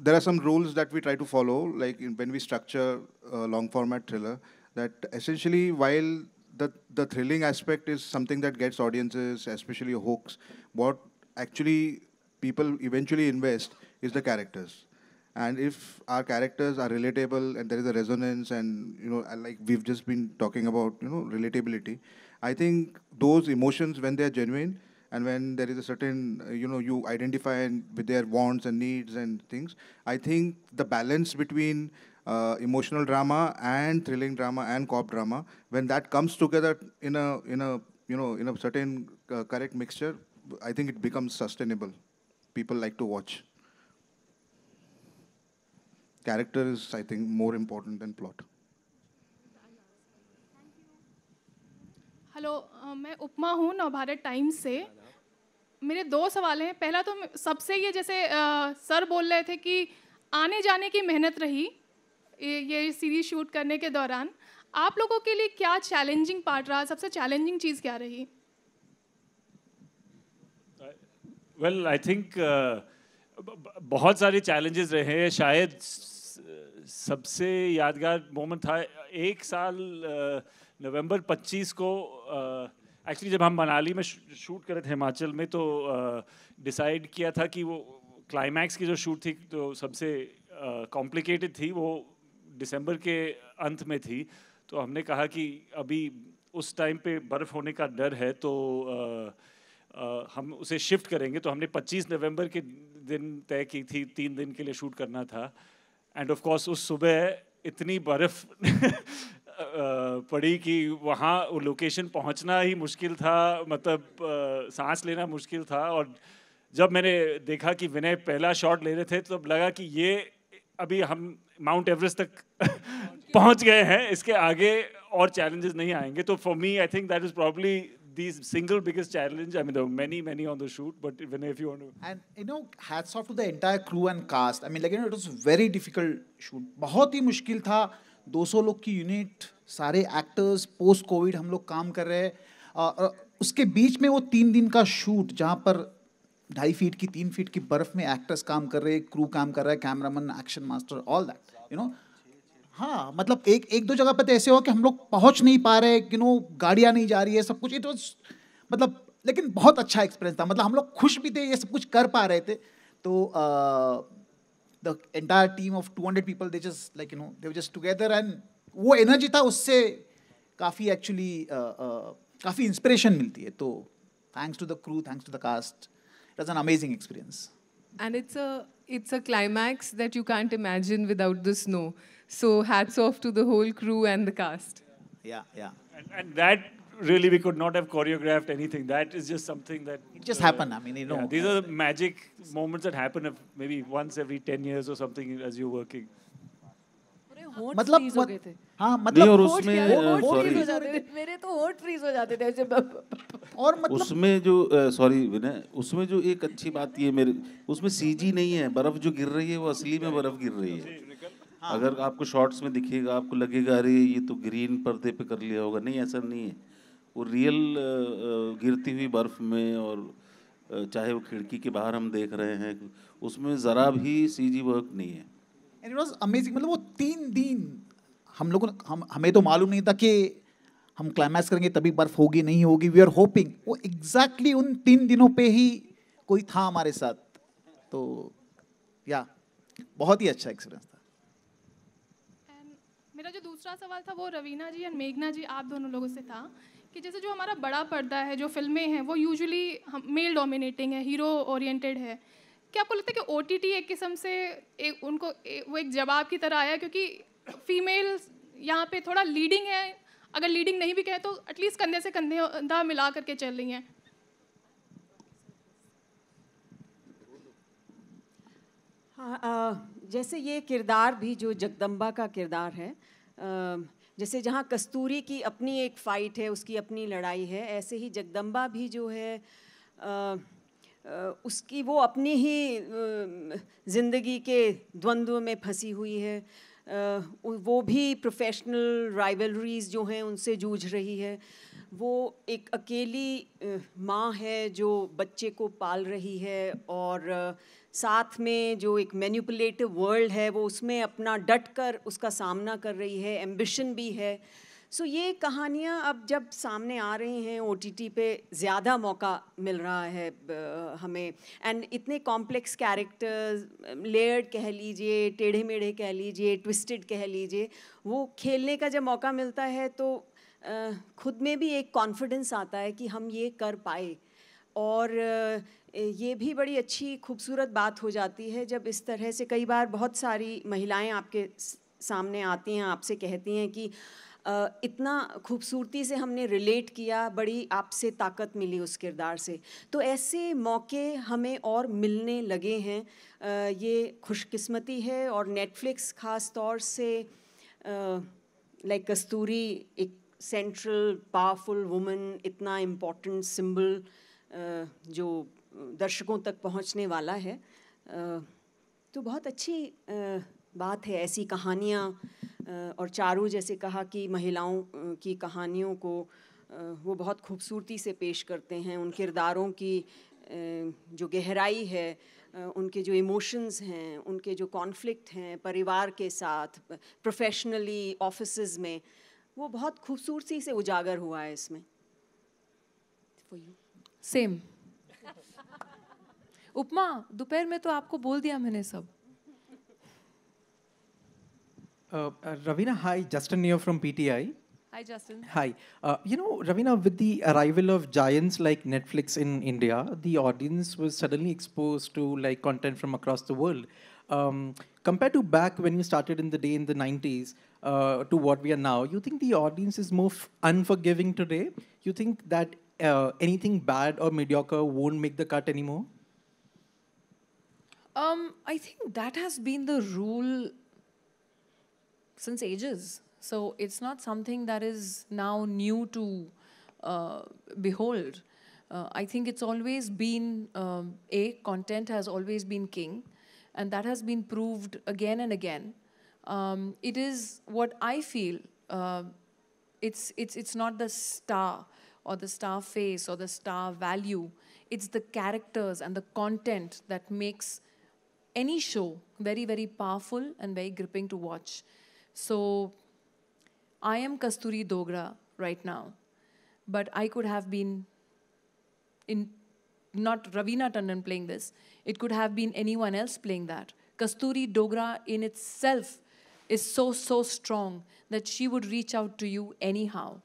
Speaker 6: there
Speaker 2: are some rules that we try to follow, like in, when we structure a long format thriller, that essentially while the the thrilling aspect is something that gets audiences, especially hooks. What actually people eventually invest is the characters, and if our characters are relatable and there is a resonance, and you know, like we've just been talking about, you know, relatability. I think those emotions when they are genuine and when there is a certain, you know, you identify with their wants and needs and things. I think the balance between uh, emotional drama and thrilling drama and cop drama, when that comes together in a in a you know in a certain uh, correct mixture, I think it becomes sustainable. People like to watch. Character is, I think, more important than plot.
Speaker 4: Hello मैं उपमा हूँ Navbharat times से मेरे दो सवाल हैं पहला तो सबसे ये जैसे सर बोल रहे थे कि आने जाने की मेहनत रही ये सीरीज शूट करने के दौरान आप लोगों के लिए क्या चैलेंजिंग पार्ट रहा सबसे चैलेंजिंग चीज़ क्या रही
Speaker 8: वेल आई थिंक बहुत सारे चैलेंजेस रहे हैं शायद सबसे यादगार मोमेंट था एक साल uh, नवंबर 25 को एक्चुअली uh, जब हम मनाली में शूट कर रहे थे हिमाचल में तो डिसाइड uh, किया था कि वो क्लाइमैक्स की जो शूट थी तो सबसे कॉम्प्लिकेटेड थी वो दिसंबर के अंत में थी तो हमने कहा कि अभी उस टाइम पे बर्फ़ होने का डर है तो आ, आ, हम उसे शिफ्ट करेंगे तो हमने 25 नवंबर के दिन तय की थी तीन दिन के लिए शूट करना था एंड ऑफ कोर्स उस सुबह इतनी बर्फ़ पड़ी कि वहाँ वो लोकेशन पहुँचना ही मुश्किल था मतलब आ, सांस लेना मुश्किल था और जब मैंने देखा कि विनय पहला शॉट ले रहे थे तब तो लगा कि ये अभी हम माउंट एवरेस्ट तक पहुंच गए हैं इसके आगे और चैलेंजेस नहीं आएंगे तो for me I think that is probably the single biggest challenge. I mean, there were many,
Speaker 9: many on the shoot, but even if you want to. And you know, hats off to the entire crew and cast. I mean, like you know, it was very difficult shoot. बहुत ही मुश्किल था 200 लोग की unit सारे actors post Covid हम लोग काम कर रहे हैं उसके बीच में वो तीन दिन का शूट जहाँ पर ढाई फीट की तीन फीट की बर्फ में एक्टर्स काम कर रहे क्रू काम कर रहा है cameraman action master all that you know हाँ मतलब एक एक दो जगह पर तो ऐसे हो कि हम लोग पहुंच नहीं पा रहे यू नो गाड़ियाँ नहीं जा रही है सब कुछ इट वॉज मतलब लेकिन बहुत अच्छा एक्सपीरियंस था मतलब हम लोग खुश भी थे ये सब कुछ कर पा रहे थे तो the entire team of two hundred people they just like you know they just together and वो एनर्जी था उससे काफ़ी एक्चुअली काफ़ी इंस्पिरेशन मिलती है तो thanks to the crew thanks to the cast that's an amazing experience.
Speaker 7: And it's a it's a climax that you can't imagine without the snow. So hats off to the whole crew and the cast.
Speaker 8: Yeah, yeah. And, and that really we could not have choreographed anything. That is just something that it just uh, happened. I mean, you know, yeah, these are the magic moments that happen maybe once every ten years or
Speaker 6: something as you're working.
Speaker 9: मतलब हाँ मतलब नहीं और उसमें uh, मेरे तो होट freeze हो जाते थे और मतलब उसमें
Speaker 6: जो सॉरी विनय उसमें जो एक अच्छी बात ये मेरे उसमें सीजी नहीं है बर्फ जो गिर रही है वो असली में बर्फ गिर रही है हाँ। अगर आपको शॉर्ट्स में दिखेगा आपको लगेगा अरे ये तो ग्रीन पर्दे पे कर लिया होगा नहीं ऐसा नहीं है वो रियल गिरती हुई बर्फ में और चाहे वो खिड़की के बाहर हम देख रहे हैं उसमें ज़रा भी सीजी वर्क नहीं है
Speaker 9: एंड इट वाज अमेजिंग मतलब वो तीन दिन हम लोगों हम हमें तो मालूम नहीं था कि हम क्लाइमैक्स करेंगे तभी बर्फ होगी नहीं होगी वी आर होपिंग वो एग्जैक्टली exactly उन तीन दिनों पे ही कोई था हमारे साथ तो या बहुत ही अच्छा एक्सपीरियंस था
Speaker 4: मेरा जो दूसरा सवाल था वो रवीना जी एंड मेघना जी आप दोनों लोगों से था कि जैसे जो हमारा बड़ा पर्दा है जो फिल्में हैं वो यूजुअली मेल डोमिनेटिंग है हीरो ओरिएंटेड है क्या आपको लगता है कि ओ एक किस्म से एक उनको ए, वो एक जवाब की तरह आया क्योंकि फीमेल यहाँ पे थोड़ा लीडिंग है अगर लीडिंग नहीं भी कहे तो एटलीस्ट कंधे से कंधा मिला करके चल रही हैं
Speaker 5: हाँ जैसे ये किरदार भी जो जगदम्बा का किरदार है आ, जैसे जहाँ कस्तूरी की अपनी एक फ़ाइट है उसकी अपनी लड़ाई है ऐसे ही जगदम्बा भी जो है आ, उसकी वो अपनी ही ज़िंदगी के द्वंद्व में फंसी हुई है वो भी प्रोफेशनल राइवलरीज़ जो हैं उनसे जूझ रही है वो एक अकेली माँ है जो बच्चे को पाल रही है और साथ में जो एक मैन्यूपुलेटिव वर्ल्ड है वो उसमें अपना डट कर उसका सामना कर रही है एम्बिशन भी है सो so, ये कहानियाँ अब जब सामने आ रही हैं ओ पे ज़्यादा मौका मिल रहा है हमें एंड इतने कॉम्प्लेक्स कैरेक्टर्स लेयर्ड कह लीजिए टेढ़े मेढ़े कह लीजिए ट्विस्टेड कह लीजिए वो खेलने का जब मौका मिलता है तो खुद में भी एक कॉन्फिडेंस आता है कि हम ये कर पाए और ये भी बड़ी अच्छी खूबसूरत बात हो जाती है जब इस तरह से कई बार बहुत सारी महिलाएं आपके सामने आती हैं आपसे कहती हैं कि इतना खूबसूरती से हमने रिलेट किया बड़ी आपसे ताकत मिली उस किरदार से तो ऐसे मौके हमें और मिलने लगे हैं ये खुशकिस्मती है और नेटफ्लिक्स ख़ास तौर से लाइक कस्तूरी एक सेंट्रल पावरफुल वुमन इतना इम्पोर्टेंट सिंबल जो दर्शकों तक पहुंचने वाला है तो बहुत अच्छी बात है ऐसी कहानियाँ और चारू जैसे कहा कि महिलाओं की कहानियों को वो बहुत खूबसूरती से पेश करते हैं उन किरदारों की जो गहराई है उनके जो इमोशंस हैं उनके जो कॉन्फ्लिक्ट हैं परिवार के साथ प्रोफेशनली ऑफिस में वो बहुत खूबसूरती से उजागर हुआ है इसमें
Speaker 4: सेम उपमा दोपहर में तो आपको बोल दिया मैंने सब
Speaker 2: Uh, uh, Ravina, hi. Justin here from PTI.
Speaker 4: Hi, Justin. Hi.
Speaker 2: Uh, you know, Ravina, with the arrival of giants like Netflix in India, the audience was suddenly exposed to like content from across the world. Um, compared to back when you started in the day in the 90s uh, to what we are now, you think the audience is more unforgiving today? You think that uh, anything bad or mediocre won't make the cut anymore?
Speaker 4: Um, I think that has been the rule since ages. So it's not something that is now new to uh, behold. Uh, I think it's always been, um, A, content has always been king, and that has been proved again and again. Um, it is what I feel, uh, it's, it's, it's not the star or the star face or the star value, it's the characters and the content that makes any show very, very powerful and very gripping to watch. So I am Kasturi Dogra right now, but I could have been in not Ravina Tandon playing this. It could have been anyone else playing that. Kasturi Dogra in itself is so, so strong that she would reach out to you anyhow,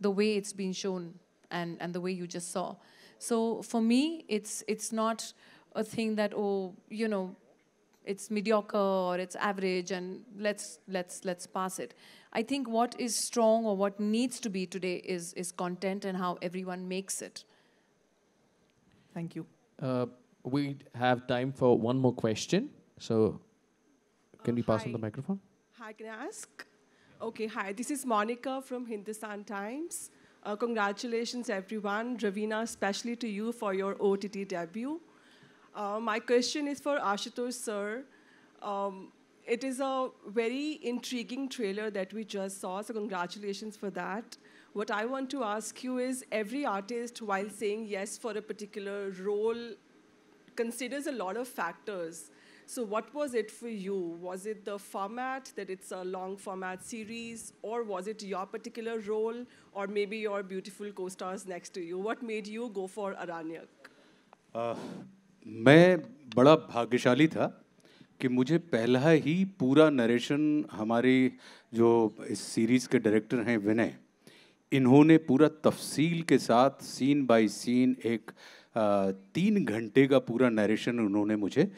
Speaker 4: the way it's been shown and, and the way you just saw. So for me, it's, it's not a thing that, oh, you know, it's mediocre or it's average and let's let's let's pass it i think what is strong or what needs to be today is is content and how everyone makes it
Speaker 9: thank you
Speaker 1: uh, we have time for one more question so can uh, we pass hi. on the microphone
Speaker 7: hi can i ask okay hi this is monica from hindustan times uh, congratulations everyone ravina especially to you for your ott debut uh, my question is for Ashutosh sir. Um, it is a very intriguing trailer that we just saw, so congratulations for that. What I want to ask you is every artist, while saying yes for a particular role, considers a lot of factors. So, what was it for you? Was it the format, that it's a long format series, or was it your particular role, or maybe your beautiful co stars next to you? What made you go for Aranyak?
Speaker 6: Uh.
Speaker 2: मैं बड़ा भाग्यशाली था कि मुझे पहला ही पूरा narration हमारे जो इस सीरीज़ के डायरेक्टर हैं विनय इन्होंने पूरा तफसील के साथ सीन बाय सीन एक आ, तीन घंटे का पूरा नरेशन उन्होंने मुझे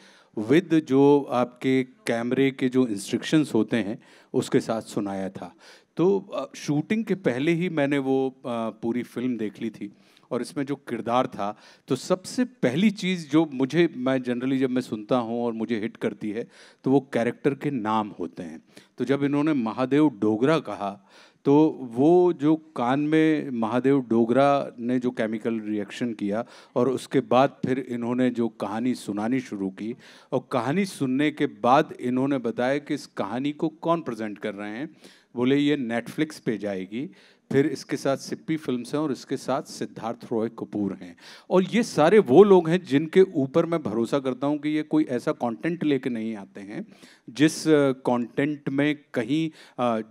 Speaker 2: विद जो आपके कैमरे के जो इंस्ट्रक्शंस होते हैं उसके साथ सुनाया था तो शूटिंग के पहले ही मैंने वो आ, पूरी फिल्म देख ली थी और इसमें जो किरदार था तो सबसे पहली चीज़ जो मुझे मैं जनरली जब मैं सुनता हूँ और मुझे हिट करती है तो वो कैरेक्टर के नाम होते हैं तो जब इन्होंने महादेव डोगरा कहा तो वो जो कान में महादेव डोगरा ने जो केमिकल रिएक्शन किया और उसके बाद फिर इन्होंने जो कहानी सुनानी शुरू की और कहानी सुनने के बाद इन्होंने बताया कि इस कहानी को कौन प्रेजेंट कर रहे हैं बोले ये नेटफ्लिक्स पे जाएगी फिर इसके साथ सिप्पी फिल्म हैं और इसके साथ सिद्धार्थ रॉय कपूर हैं और ये सारे वो लोग हैं जिनके ऊपर मैं भरोसा करता हूँ कि ये कोई ऐसा कंटेंट लेके नहीं आते हैं जिस कंटेंट में कहीं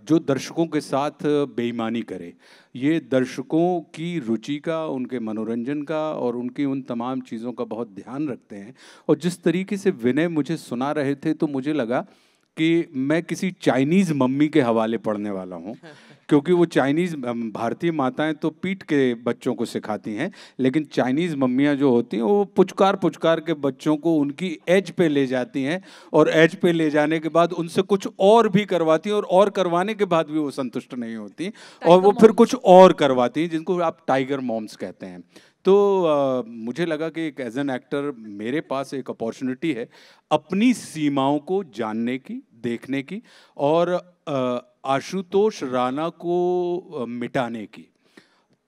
Speaker 2: जो दर्शकों के साथ बेईमानी करे ये दर्शकों की रुचि का उनके मनोरंजन का और उनकी उन तमाम चीज़ों का बहुत ध्यान रखते हैं और जिस तरीके से विनय मुझे सुना रहे थे तो मुझे लगा कि मैं किसी चाइनीज़ मम्मी के हवाले पढ़ने वाला हूँ क्योंकि वो चाइनीज़ भारतीय माताएं तो पीठ के बच्चों को सिखाती हैं लेकिन चाइनीज़ मम्मियाँ जो होती हैं वो पुचकार पुचकार के बच्चों को उनकी एज पे ले जाती हैं और एज पे ले जाने के बाद उनसे कुछ और भी करवाती हैं और और करवाने के बाद भी वो संतुष्ट नहीं होती और वो फिर कुछ और करवाती हैं जिनको आप टाइगर मॉम्स कहते हैं तो आ, मुझे लगा कि एक एज एन एक्टर मेरे पास एक अपॉर्चुनिटी है अपनी सीमाओं को जानने की देखने की और आशुतोष राणा को मिटाने की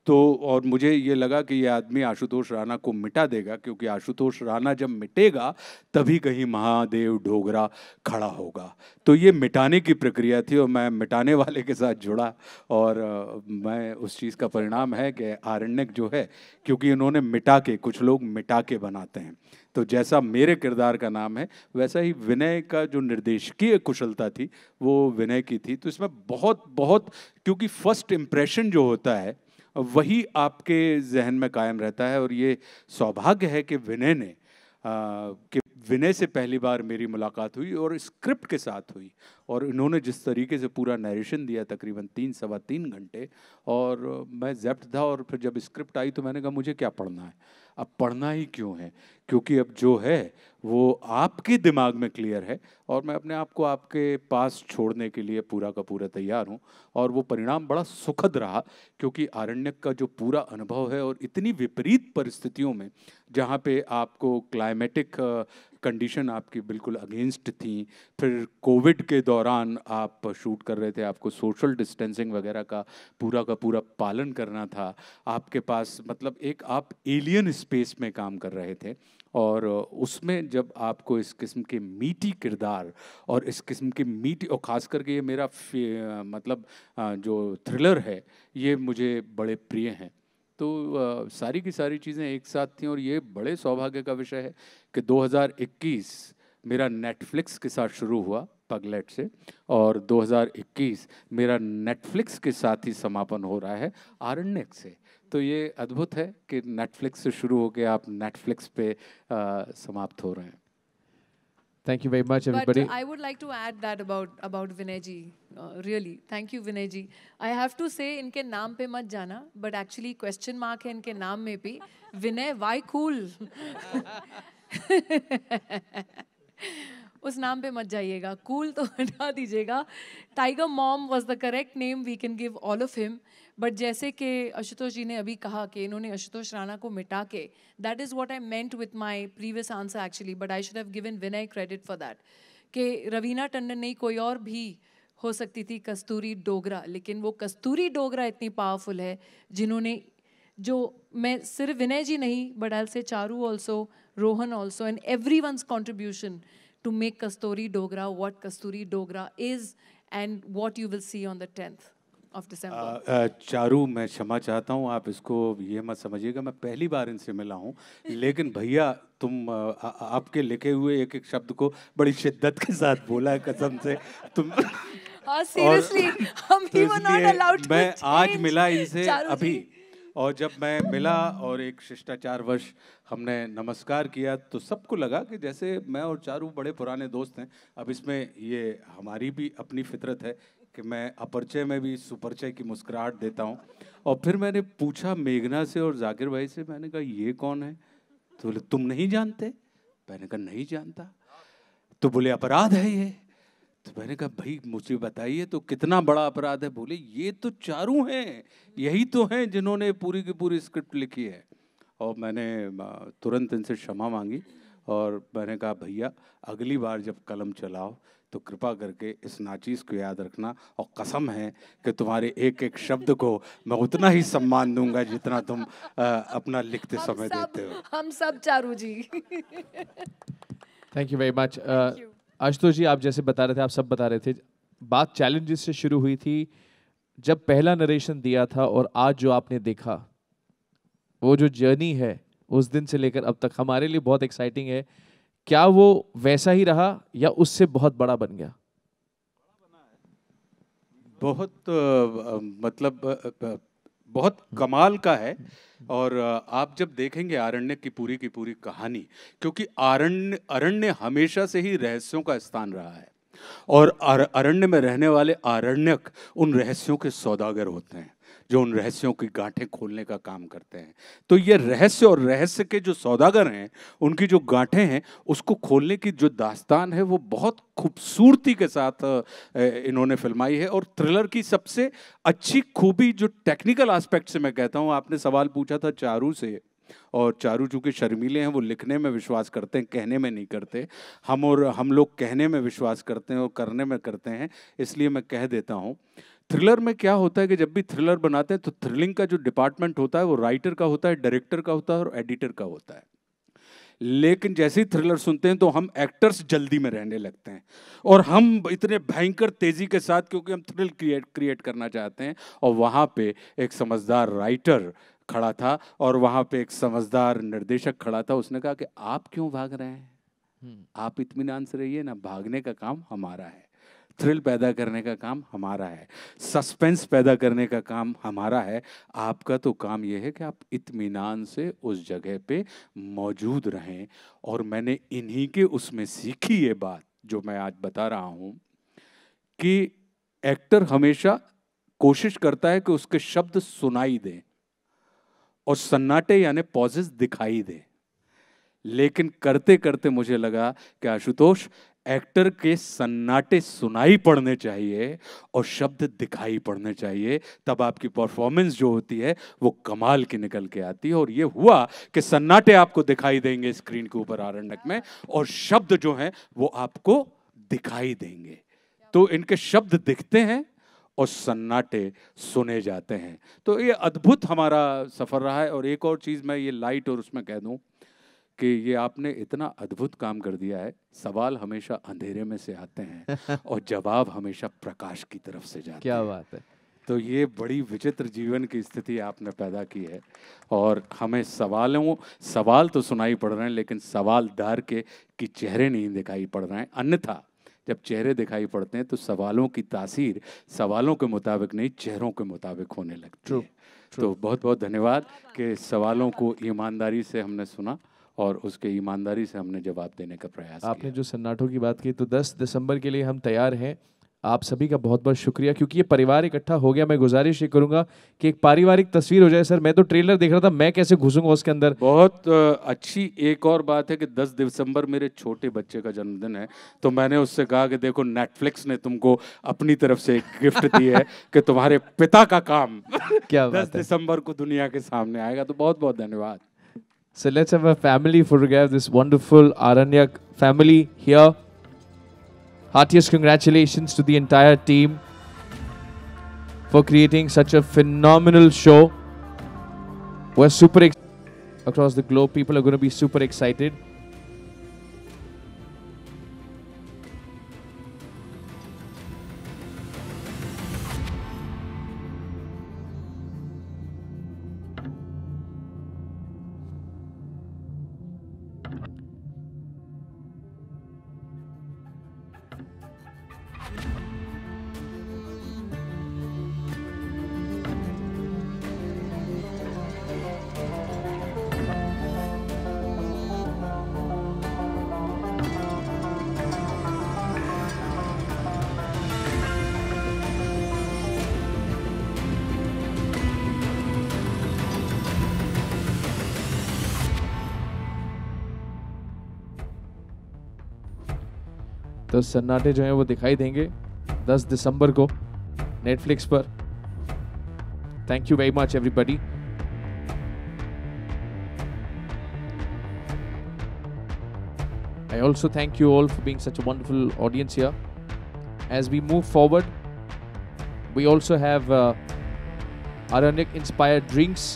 Speaker 2: तो और मुझे ये लगा कि ये आदमी आशुतोष राणा को मिटा देगा क्योंकि आशुतोष राणा जब मिटेगा तभी कहीं महादेव ढोगरा खड़ा होगा तो ये मिटाने की प्रक्रिया थी और मैं मिटाने वाले के साथ जुड़ा और मैं उस चीज़ का परिणाम है कि आरण्यक जो है क्योंकि इन्होंने मिटा के कुछ लोग मिटा के बनाते हैं तो जैसा मेरे किरदार का नाम है वैसा ही विनय का जो निर्देशकीय कुशलता थी वो विनय की थी तो इसमें बहुत बहुत क्योंकि फर्स्ट इम्प्रेशन जो होता है वही आपके जहन में कायम रहता है और ये सौभाग्य है कि विनय ने कि विनय से पहली बार मेरी मुलाकात हुई और स्क्रिप्ट के साथ हुई और इन्होंने जिस तरीके से पूरा नरेशन दिया तकरीबन तीन सवा तीन घंटे और मैं जब्त था और फिर जब स्क्रिप्ट आई तो मैंने कहा मुझे क्या पढ़ना है अब पढ़ना ही क्यों है क्योंकि अब जो है वो आपके दिमाग में क्लियर है और मैं अपने आप को आपके पास छोड़ने के लिए पूरा का पूरा तैयार हूँ और वो परिणाम बड़ा सुखद रहा क्योंकि आरण्यक का जो पूरा अनुभव है और इतनी विपरीत परिस्थितियों में जहाँ पे आपको क्लाइमेटिक कंडीशन आपकी बिल्कुल अगेंस्ट थी फिर कोविड के दौरान आप शूट कर रहे थे आपको सोशल डिस्टेंसिंग वगैरह का पूरा का पूरा पालन करना था आपके पास मतलब एक आप एलियन स्पेस में काम कर रहे थे और उसमें जब आपको इस किस्म के मीठी किरदार और इस किस्म के मीठी और ख़ास करके ये मेरा मतलब जो थ्रिलर है ये मुझे बड़े प्रिय हैं तो आ, सारी की सारी चीज़ें एक साथ थी और ये बड़े सौभाग्य का विषय है कि 2021 मेरा नेटफ्लिक्स के साथ शुरू हुआ पगलेट से और 2021 मेरा नेटफ्लिक्स के साथ ही समापन हो रहा है आरण्यक से तो ये अद्भुत है कि नेटफ्लिक्स से शुरू होकर आप नेटफ्लिक्स पे आ, समाप्त हो रहे हैं Thank you very much, everybody. But uh, I
Speaker 4: would like to add that about about Vinay ji. Uh, really, thank you, Vinay ji. I have to say, inke naam pe mat jana but actually question mark hai inke naam mein bhi Vinay, why cool? उस नाम पे मत जाइएगा cool cool तो हटा दीजिएगा tiger mom was the correct name we can give all of him but जैसे कि आशुतोष जी ने अभी कहा कि इन्होंने आशुतोष राणा को मिटा के that is what I meant with my previous answer actually but I should have given Vinay credit for that कि रवीना टंडन नहीं कोई और भी हो सकती थी कस्तूरी डोगरा लेकिन वो कस्तूरी डोगरा इतनी पावरफुल है जिन्होंने जो मैं सिर्फ विनय जी नहीं बट आल से Charu also Rohan also and everyone's contribution to make Kasturi Dogra what Kasturi Dogra is and what you will see on the tenth of December
Speaker 2: uh, uh, Charu मैं क्षमा चाहता हूँ आप इसको ये मत समझिएगा मैं पहली बार इनसे मिला हूँ लेकिन भैया तुम आ, आ, आपके लिखे हुए एक एक शब्द को बड़ी शिद्दत के साथ बोला है कसम से तुम
Speaker 4: सीरियसली हाँ, हम तो ही वर नॉट अलाउड मैं आज मिला इनसे अभी
Speaker 2: और जब मैं मिला और एक शिष्टाचार वर्ष हमने नमस्कार किया तो सबको लगा कि जैसे मैं और चारू बड़े पुराने दोस्त हैं अब इसमें ये हमारी भी अपनी फितरत है कि मैं अपरचय में भी सुपरचय की मुस्कुराहट देता हूँ और फिर मैंने पूछा मेघना से और जाकिर भाई से मैंने कहा ये कौन है तो बोले तुम नहीं जानते मैंने कहा नहीं जानता तो बोले अपराध है ये तो मैंने कहा भाई मुझे बताइए तो कितना बड़ा अपराध है बोले ये तो चारों हैं यही तो हैं जिन्होंने पूरी की पूरी स्क्रिप्ट लिखी है और मैंने तुरंत इनसे क्षमा मांगी और मैंने कहा भैया अगली बार जब कलम चलाओ तो कृपा करके इस नाचीज़ को याद रखना और कसम है कि तुम्हारे एक एक शब्द को मैं उतना ही सम्मान दूंगा जितना तुम आ, अपना लिखते समय देते
Speaker 7: हो
Speaker 3: हम सब
Speaker 4: Charu ji
Speaker 2: thank you very much Ashutosh ji आप जैसे बता
Speaker 1: रहे थे आप सब बता रहे थे बात चैलेंजेस से शुरू हुई थी जब पहला नरेशन दिया था और आज जो आपने देखा वो जो जर्नी है उस दिन से लेकर अब तक हमारे लिए बहुत एक्साइटिंग है क्या वो वैसा ही रहा या उससे बहुत बड़ा बन गया
Speaker 2: बहुत मतलब बहुत कमाल का है और आप जब देखेंगे आरण्य की पूरी की पूरी कहानी क्योंकि आरण्य अरण्य हमेशा से ही रहस्यों का स्थान रहा है और अरण्य में रहने वाले आरण्यक उन रहस्यों के सौदागर होते हैं जो उन रहस्यों की गांठें खोलने का काम करते हैं तो ये रहस्य और रहस्य के जो सौदागर हैं उनकी जो गांठें हैं उसको खोलने की जो दास्तान है वो बहुत खूबसूरती के साथ इन्होंने फिल्माई है और थ्रिलर की सबसे अच्छी खूबी जो टेक्निकल आस्पेक्ट से मैं कहता हूँ आपने सवाल पूछा था चारू से और चारू चूँकि शर्मीले हैं वो लिखने में विश्वास करते हैं कहने में नहीं करते हम और हम लोग कहने में विश्वास करते हैं और करने में करते हैं इसलिए मैं कह देता हूँ थ्रिलर में क्या होता है कि जब भी थ्रिलर बनाते हैं तो थ्रिलिंग का जो डिपार्टमेंट होता है वो राइटर का होता है डायरेक्टर का होता है और एडिटर का होता है लेकिन जैसे ही थ्रिलर सुनते हैं तो हम एक्टर्स जल्दी में रहने लगते हैं और हम इतने भयंकर तेज़ी के साथ क्योंकि हम थ्रिल क्रिएट क्रिएट करना चाहते हैं और वहाँ पे एक समझदार राइटर खड़ा था और वहाँ पे एक समझदार निर्देशक खड़ा था उसने कहा कि आप क्यों भाग रहे हैं हम्म। आप इतमान से रहिए ना भागने का काम हमारा है थ्रिल पैदा करने का काम हमारा है सस्पेंस पैदा करने का काम हमारा है आपका तो काम यह है कि आप इत्मीनान से उस जगह पे मौजूद रहें और मैंने इन्हीं के उसमें सीखी ये बात जो मैं आज बता रहा हूँ कि एक्टर हमेशा कोशिश करता है कि उसके शब्द सुनाई दें और सन्नाटे यानी पॉजेस दिखाई दें लेकिन करते करते मुझे लगा कि आशुतोष एक्टर के सन्नाटे सुनाई पड़ने चाहिए और शब्द दिखाई पड़ने चाहिए तब आपकी परफॉर्मेंस जो होती है वो कमाल की निकल के आती है और ये हुआ कि सन्नाटे आपको दिखाई देंगे स्क्रीन के ऊपर आरंडक में और शब्द जो हैं वो आपको दिखाई देंगे तो इनके शब्द दिखते हैं और सन्नाटे सुने जाते हैं तो ये अद्भुत हमारा सफ़र रहा है और एक और चीज़ मैं ये लाइट और उसमें कह दूँ कि ये आपने इतना अद्भुत काम कर दिया है सवाल हमेशा अंधेरे में से आते हैं और जवाब हमेशा प्रकाश की तरफ से जाते क्या हैं क्या बात है तो ये बड़ी विचित्र जीवन की स्थिति आपने पैदा की है और हमें सवालों सवाल तो सुनाई पड़ रहे हैं लेकिन सवाल सवालदार के कि चेहरे नहीं दिखाई पड़ रहे हैं अन्यथा जब चेहरे दिखाई पड़ते हैं तो सवालों की तासीर सवालों के मुताबिक नहीं चेहरों के मुताबिक होने लगती है तो बहुत बहुत धन्यवाद कि सवालों को ईमानदारी से हमने सुना और उसके ईमानदारी से हमने जवाब देने का प्रयास आपने
Speaker 1: जो सन्नाटों की बात की तो 10 दिसंबर के लिए हम तैयार हैं आप सभी का बहुत बहुत शुक्रिया क्योंकि ये परिवार इकट्ठा हो गया मैं गुजारिश ये करूंगा कि एक पारिवारिक तस्वीर हो जाए सर मैं तो ट्रेलर देख रहा था मैं कैसे घुसूंगा उसके अंदर बहुत
Speaker 2: अच्छी एक और बात है कि 10 दिसंबर मेरे छोटे बच्चे का जन्मदिन है तो मैंने उससे कहा कि देखो नेटफ्लिक्स ने तुमको अपनी तरफ से एक गिफ्ट दी है कि तुम्हारे पिता का काम क्या दस दिसंबर को दुनिया के सामने आएगा तो बहुत बहुत धन्यवाद
Speaker 1: So let's have a family photograph this wonderful Aranya family here. Heartiest congratulations to the entire team for creating such a phenomenal show. We're super across the globe. People are going to be super excited. सन्नाटे जो हैं वो दिखाई देंगे 10 दिसंबर को Netflix पर thank you very much everybody I also thank you all for being such wonderful audience here as we move forward we also have are inspired drinks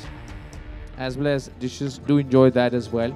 Speaker 1: as well as dishes do enjoy that as well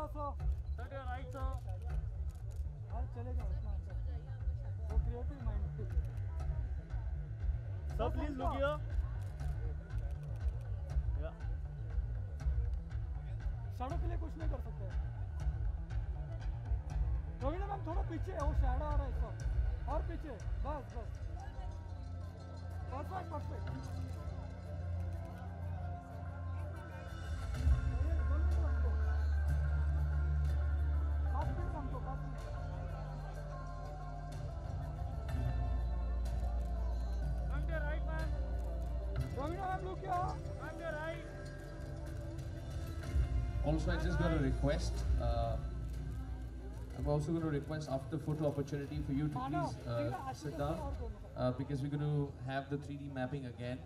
Speaker 8: का सौ
Speaker 6: thirty right सौ हर चलेगा
Speaker 1: उतना
Speaker 7: वो creative mind sir please look here
Speaker 2: shadow के लिए कुछ नहीं कर सकते रवीना मैम थोड़ा पीछे है
Speaker 1: वो शैडो आ रहा है इसको और पीछे बस बस perfect perfect Also, I just got a request. Uh, I'm also going to request after photo opportunity for you to please uh, sit down uh, because we're going to have the 3D mapping again.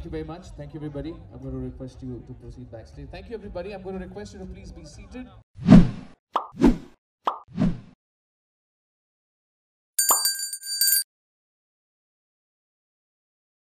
Speaker 1: Thank you very much. Thank you, everybody. I'm going to request you to proceed backstage. Thank you, everybody. I'm going to request you to please be seated.